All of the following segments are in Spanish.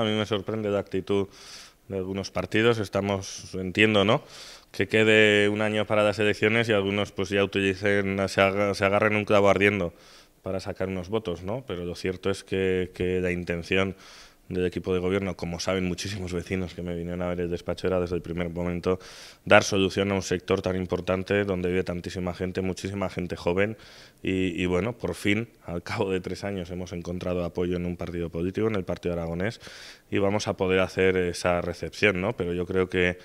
A mí me sorprende la actitud de algunos partidos, estamos, entiendo, ¿no? Que quede un año para las elecciones y algunos pues ya utilicen, se, agarren un clavo ardiendo para sacar unos votos, ¿no? Pero lo cierto es que, que la intención del equipo de gobierno, como saben muchísimos vecinos que me vinieron a ver el despacho, era desde el primer momento dar solución a un sector tan importante donde vive tantísima gente, muchísima gente joven y, bueno, por fin, al cabo de tres años hemos encontrado apoyo en un partido político, en el Partido Aragonés, y vamos a poder hacer esa recepción, ¿no? Pero yo creo que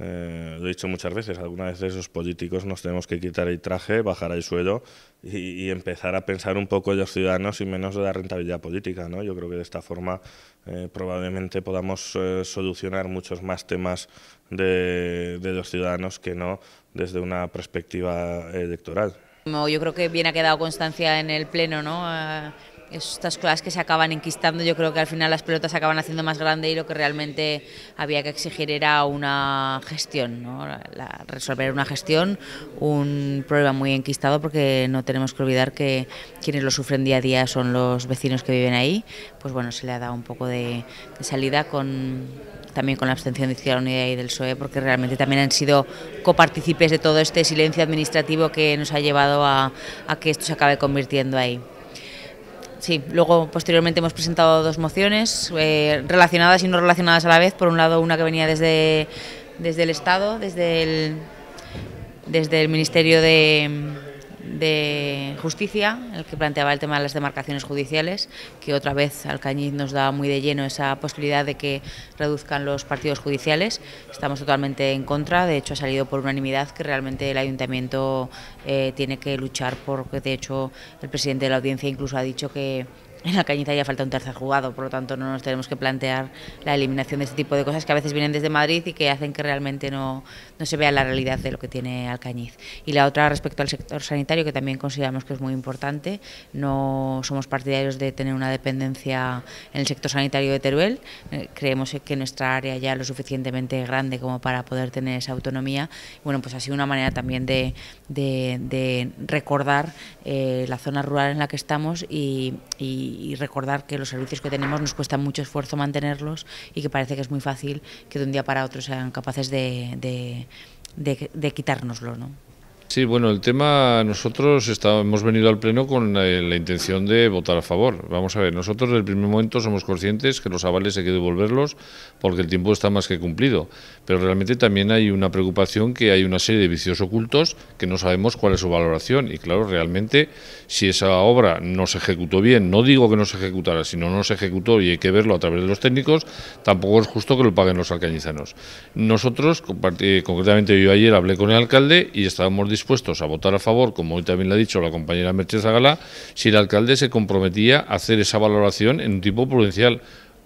eh, lo he dicho muchas veces, algunas veces los políticos nos tenemos que quitar el traje, bajar el suelo y, empezar a pensar un poco de los ciudadanos y menos de la rentabilidad política. ¿no? Yo creo que de esta forma eh, probablemente podamos eh, solucionar muchos más temas de, de los ciudadanos que no desde una perspectiva electoral. Yo creo que bien ha quedado constancia en el Pleno, ¿no? Ah, estas cosas que se acaban enquistando, yo creo que al final las pelotas se acaban haciendo más grande y lo que realmente había que exigir era una gestión, ¿no? resolver una gestión, un problema muy enquistado porque no tenemos que olvidar que quienes lo sufren día a día son los vecinos que viven ahí, pues bueno, se le ha dado un poco de, salida con también con la abstención de Ciudad Unida y del PSOE, porque realmente también han sido copartícipes de todo este silencio administrativo que nos ha llevado a que esto se acabe convirtiendo ahí. Sí, luego posteriormente hemos presentado dos mociones eh, relacionadas y no relacionadas a la vez. Por un lado, una que venía desde, desde el Estado, desde el, desde el Ministerio de, de justicia, el que planteaba el tema de las demarcaciones judiciales, que otra vez Alcañiz nos da muy de lleno esa posibilidad de que reduzcan los partidos judiciales. Estamos totalmente en contra, de hecho ha salido por unanimidad que realmente el ayuntamiento eh, tiene que luchar porque de hecho el presidente de la audiencia incluso ha dicho que en Alcañiz cañita ya falta un tercer jugado, por lo tanto no nos tenemos que plantear la eliminación de este tipo de cosas que a veces vienen desde Madrid y que hacen que realmente no, se vea la realidad de lo que tiene Alcañiz. Y la otra respecto al sector sanitario, que también consideramos que es muy importante, no somos partidarios de tener una dependencia en el sector sanitario de Teruel, eh, creemos que nuestra área ya es lo suficientemente grande como para poder tener esa autonomía. Bueno, pues ha sido una manera también de, recordar eh, la zona rural en la que estamos y y, recordar que los servicios que tenemos nos cuesta mucho esfuerzo mantenerlos y que parece que es muy fácil que de un día para otro sean capaces de, quitárnoslo. ¿no? Sí, bueno, el tema, nosotros hemos venido al Pleno con eh, la, intención de votar a favor. Vamos a ver, nosotros desde el primer momento somos conscientes que los avales hay que devolverlos porque el tiempo está más que cumplido. Pero realmente también hay una preocupación que hay una serie de vicios ocultos que no sabemos cuál es su valoración. Y claro, realmente, si esa obra no se ejecutó bien, no digo que no se ejecutara, sino no se ejecutó y hay que verlo a través de los técnicos, tampoco es justo que lo paguen los alcañizanos. Nosotros, concretamente yo ayer hablé con el alcalde y estábamos dispuestos a votar a favor, como hoy también le ha dicho la compañera Mercedes Agalá, si el alcalde se comprometía a hacer esa valoración en un tipo prudencial.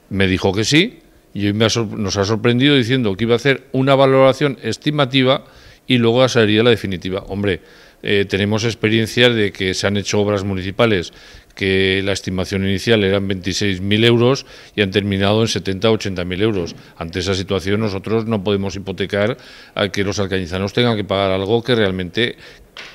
Me dijo que sí y hoy nos ha sorprendido diciendo que iba a hacer una valoración estimativa y luego a la definitiva. Hombre, eh, tenemos experiencia de que se han hecho obras municipales que la estimación inicial eran 26.000 euros y han terminado en 70 80.000 euros. Ante esa situación nosotros no podemos hipotecar a que los alcañizanos tengan que pagar algo que realmente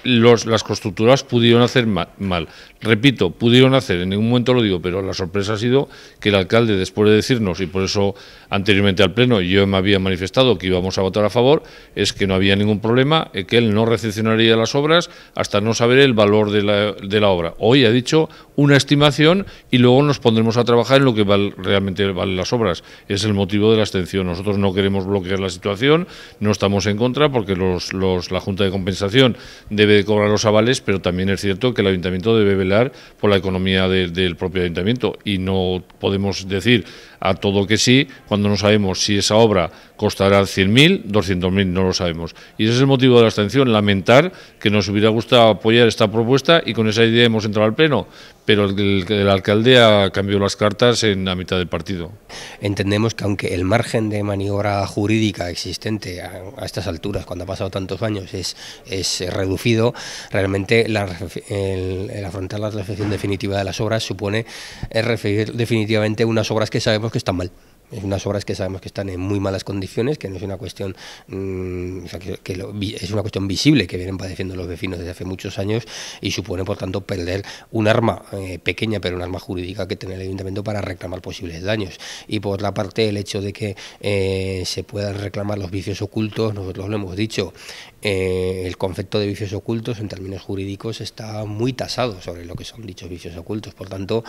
las constructoras pudieron hacer mal, Repito, pudieron hacer, en ningún momento lo digo, pero la sorpresa ha sido que el alcalde, después de decirnos, y por eso anteriormente al Pleno yo me había manifestado que íbamos a votar a favor, es que no había ningún problema, que él no recepcionaría las obras hasta no saber el valor de la, obra. Hoy ha dicho una estimación y luego nos pondremos a trabajar en lo que realmente valen las obras. Es el motivo de la abstención. Nosotros no queremos bloquear la situación, no estamos en contra porque la Junta de Compensación debe cobrar los avales, pero también es cierto que el ayuntamiento debe velar por la economía del propio ayuntamiento y no podemos decir a todo que sí, cuando no sabemos si esa obra costará 100.000, 200.000, no lo sabemos. Y ese es el motivo de la abstención, lamentar que nos hubiera gustado apoyar esta propuesta y con esa idea hemos entrado al Pleno, pero el, alcalde ha cambiado las cartas en la mitad del partido. Entendemos que aunque el margen de maniobra jurídica existente a, estas alturas, cuando ha pasado tantos años, es, es reducido, realmente el, afrontar la reflexión definitiva de las obras supone eh, referir definitivamente unas obras que sabemos que están mal es unas obras que sabemos que están en muy malas condiciones, que no es una cuestión mm, que, es una cuestión visible que vienen padeciendo los vecinos desde hace muchos años y supone por tanto perder un arma eh, pequeña pero un arma jurídica que tiene el ayuntamiento para reclamar posibles daños y por la parte el hecho de que eh, se puedan reclamar los vicios ocultos nosotros lo hemos dicho eh, el concepto de vicios ocultos en términos jurídicos está muy tasado sobre lo que son dichos vicios ocultos por tanto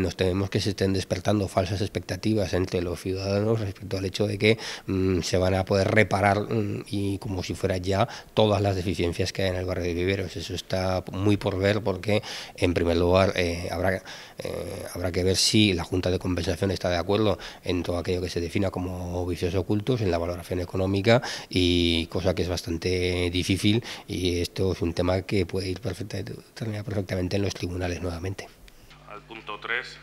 nos tememos que se estén despertando falsas expectativas entre los ciudadanos respecto al hecho de que mm, se van a poder reparar mm, y como si fuera ya todas las deficiencias que hay en el barrio de Viveros. Eso está muy por ver porque, en primer lugar, eh, habrá, eh, habrá que ver si la Junta de Compensación está de acuerdo en todo aquello que se defina como vicios ocultos, en la valoración económica y cosa que es bastante difícil y esto es un tema que puede ir perfectamente, perfectamente en los tribunales nuevamente. Al punto 3